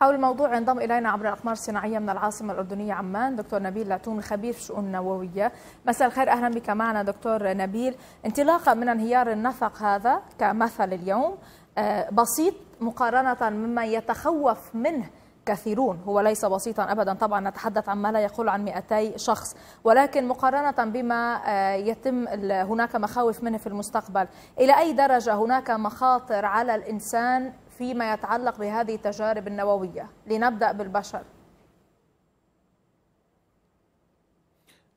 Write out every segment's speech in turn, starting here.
حول الموضوع ينضم الينا عبر الاقمار الصناعيه من العاصمه الاردنيه عمان دكتور نبيل لاتون خبير في شؤون نوويه مساء الخير اهلا بك معنا دكتور نبيل انطلاقا من انهيار النفق هذا كمثل اليوم آه، بسيط مقارنه مما يتخوف منه كثيرون هو ليس بسيطا ابدا طبعا نتحدث عن ما لا يقل عن 200 شخص ولكن مقارنه بما آه، يتم هناك مخاوف منه في المستقبل الى اي درجه هناك مخاطر على الانسان فيما يتعلق بهذه التجارب النووية لنبدأ بالبشر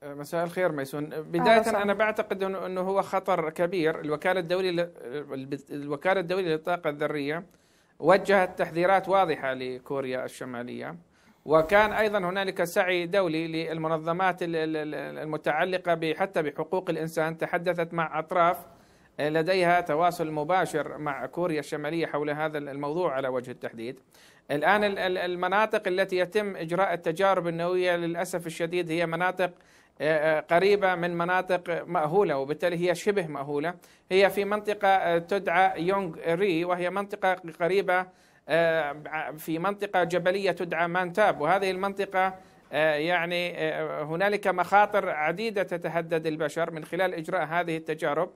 أه، مساء الخير ميسون أه، بداية آه أنا بعتقد أنه هو خطر كبير الوكالة الدولية الوكالة الدولية للطاقة الذرية وجهت تحذيرات واضحة لكوريا الشمالية وكان أيضا هنالك سعي دولي للمنظمات المتعلقة حتى بحقوق الإنسان تحدثت مع أطراف لديها تواصل مباشر مع كوريا الشماليه حول هذا الموضوع على وجه التحديد. الان المناطق التي يتم اجراء التجارب النوويه للاسف الشديد هي مناطق آه، آه، قريبه من مناطق ماهوله وبالتالي هي شبه ماهوله، هي في منطقه آه، تدعى يونغ ري وهي منطقه قريبه في منطقه جبليه تدعى مانتاب وهذه المنطقه يعني هنالك مخاطر عديده تتهدد البشر من خلال اجراء هذه التجارب.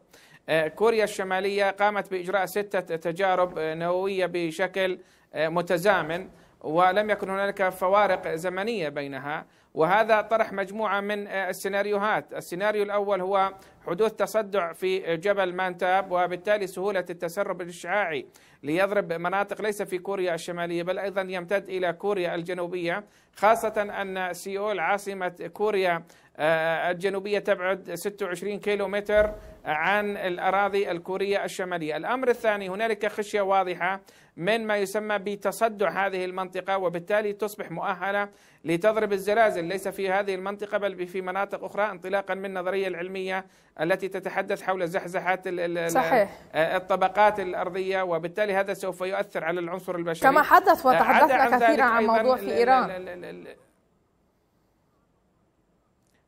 آه، كوريا الشمالية قامت بإجراء ستة تجارب آه، نووية بشكل آه، متزامن ولم يكن هنالك فوارق زمنية بينها وهذا طرح مجموعة من السيناريوهات السيناريو الأول هو حدوث تصدع في جبل مانتاب وبالتالي سهولة التسرب الإشعاعي ليضرب مناطق ليس في كوريا الشمالية بل أيضا يمتد إلى كوريا الجنوبية خاصة أن سيول عاصمة كوريا آه، الجنوبية تبعد 26 كيلو متر عن الأراضي الكورية الشمالية الأمر الثاني هنالك خشية واضحة من ما يسمى بتصدع هذه المنطقة وبالتالي تصبح مؤهلة لتضرب الزلازل ليس في هذه المنطقة بل في مناطق أخرى انطلاقا من النظرية العلمية التي تتحدث حول زحزحة صحيح. آه، الطبقات الأرضية وبالتالي هذا سوف يؤثر على العنصر البشري كما حدث وتحدثنا آه، كثيرا عن موضوع في إيران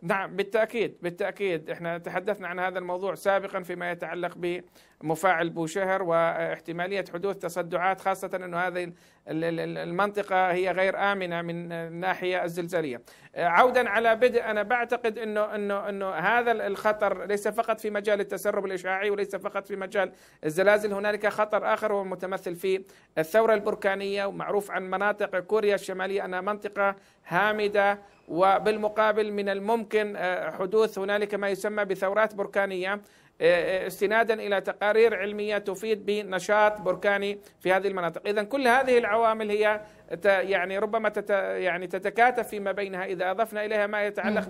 نعم بالتأكيد بالتأكيد احنا تحدثنا عن هذا الموضوع سابقا فيما يتعلق بمفاعل بوشهر واحتمالية حدوث تصدعات خاصة أنه هذه المنطقة هي غير آمنة من الناحية الزلزالية عودا على بدء أنا بعتقد أنه, أنه, أنه هذا الخطر ليس فقط في مجال التسرب الإشعاعي وليس فقط في مجال الزلازل هنالك خطر آخر هو المتمثل في الثورة البركانية ومعروف عن مناطق كوريا الشمالية أنها منطقة هامدة وبالمقابل من الممكن آه، حدوث هنالك ما يسمى بثورات بركانيه آه، آه، استنادا الى تقارير علميه تفيد بنشاط بركاني في هذه المناطق، اذا كل هذه العوامل هي يعني ربما تت يعني تتكاتف فيما بينها اذا اضفنا اليها ما يتعلق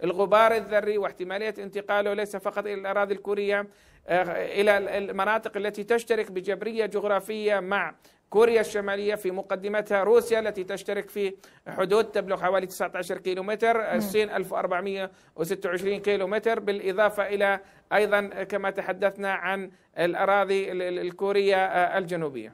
بالغبار الذري واحتماليه انتقاله ليس فقط الى الاراضي الكوريه الى المناطق التي تشترك بجبريه جغرافيه مع كوريا الشمالية في مقدمتها روسيا التي تشترك في حدود تبلغ حوالي 19 كيلومتر الصين 1426 كيلومتر بالإضافة إلى أيضا كما تحدثنا عن الأراضي الكورية آه، الجنوبية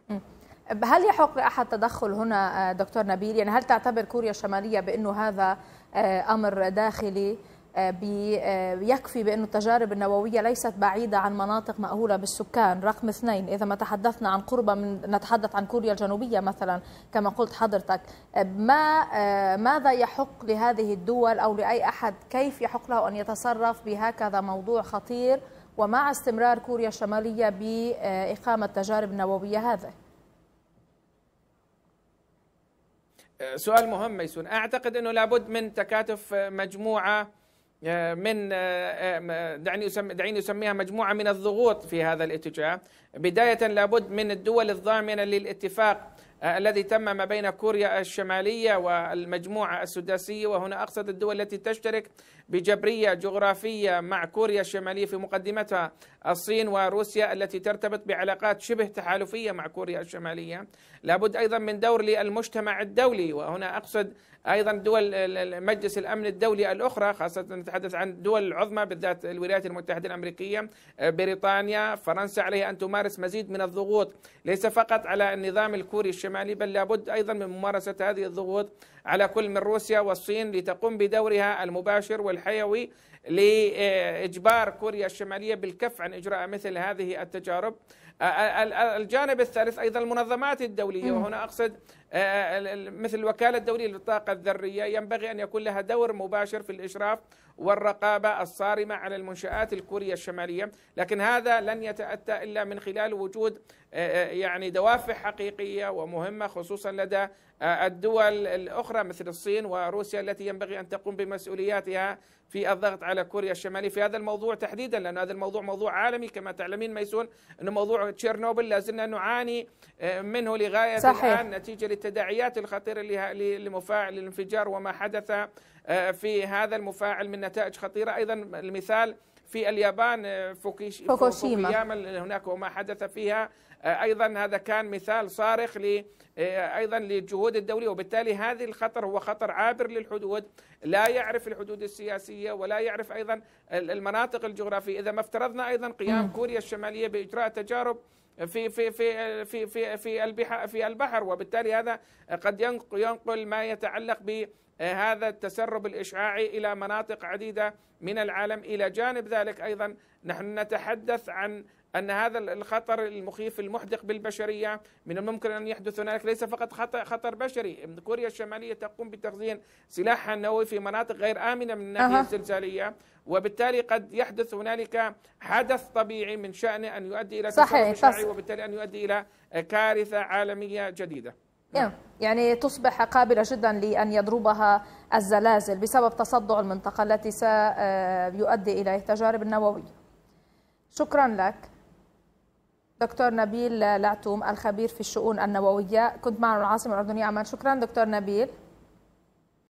هل يحق لأحد تدخل هنا آه، دكتور نبيل يعني هل تعتبر كوريا الشمالية بأنه هذا آه، أمر داخلي آه، آه، يكفي بأن التجارب النووية ليست بعيدة عن مناطق مأهولة بالسكان رقم اثنين إذا ما تحدثنا عن قربة من نتحدث عن كوريا الجنوبية مثلا كما قلت حضرتك آه، ما ماذا يحق لهذه الدول أو لأي أحد كيف يحق له أن يتصرف بهكذا موضوع خطير ومع استمرار كوريا الشمالية بإقامة تجارب نووية هذا سؤال مهم ميسون أعتقد أنه لابد من تكاتف مجموعة آه، من آه، آه، دعني أسمي دعيني اسميها مجموعه من الضغوط في هذا الاتجاه، بدايه لابد من الدول الضامنه للاتفاق آه، الذي تم ما بين كوريا الشمالية والمجموعة السداسية وهنا أقصد الدول التي تشترك بجبرية جغرافية مع كوريا الشمالية في مقدمتها الصين وروسيا التي ترتبط بعلاقات شبه تحالفية مع كوريا الشمالية لابد أيضا من دور للمجتمع الدولي وهنا أقصد ايضا دول مجلس الامن الدولي الاخرى خاصه نتحدث عن الدول العظمى بالذات الولايات المتحده الامريكيه آه، بريطانيا فرنسا عليها ان تمارس مزيد من الضغوط ليس فقط على النظام الكوري الشمالي بل لابد أيضا من ممارسة هذه الضغوط على كل من روسيا والصين لتقوم بدورها المباشر والحيوي لاجبار كوريا الشماليه بالكف عن اجراء مثل هذه التجارب آه، آه، آه، الجانب الثالث ايضا المنظمات الدوليه وهنا اقصد مثل الوكاله الدوليه للطاقه الذريه ينبغي ان يكون لها دور مباشر في الاشراف والرقابه الصارمه على المنشات الكوريه الشماليه، لكن هذا لن يتاتى الا من خلال وجود يعني دوافع حقيقيه ومهمه خصوصا لدى آه، الدول الأخرى مثل الصين وروسيا التي ينبغي أن تقوم بمسؤولياتها في الضغط على كوريا الشمالية في هذا الموضوع تحديدا لأن هذا الموضوع موضوع عالمي كما تعلمين ميسون أنه موضوع تشيرنوبل لازلنا نعاني آه، منه لغاية صحيح. الآن نتيجة للتداعيات الخطيرة لمفاعل الانفجار وما حدث آه، في هذا المفاعل من نتائج خطيرة أيضا المثال في اليابان فوكوشيما هناك وما حدث فيها ايضا هذا كان مثال صارخ ل آه، ايضا للجهود الدوليه وبالتالي هذه الخطر هو خطر عابر للحدود لا يعرف الحدود السياسيه ولا يعرف ايضا المناطق الجغرافيه اذا ما افترضنا ايضا قيام كوريا الشماليه باجراء تجارب في في في في في في البحر في البحر وبالتالي هذا قد ينقل ما يتعلق بهذا التسرب الاشعاعي الى مناطق عديده من العالم الى جانب ذلك ايضا نحن نتحدث عن ان هذا الخطر المخيف المحدق بالبشريه من الممكن ان يحدث هناك ليس فقط خطر, خطر بشري كوريا الشماليه تقوم بتخزين سلاحها النووي في مناطق غير امنه من الناحيه أه. الزلزاليه وبالتالي قد يحدث هنالك حدث طبيعي من شأنه أن يؤدي إلى صحيح وبالتالي أن يؤدي إلى كارثة عالمية جديدة نعم. نعم. يعني تصبح قابلة جدا لأن يضربها الزلازل بسبب تصدع المنطقة التي سيؤدي إليه تجارب النووية شكرا لك دكتور نبيل لعتوم الخبير في الشؤون النووية كنت معنا العاصمة الأردنية عمان شكرا دكتور نبيل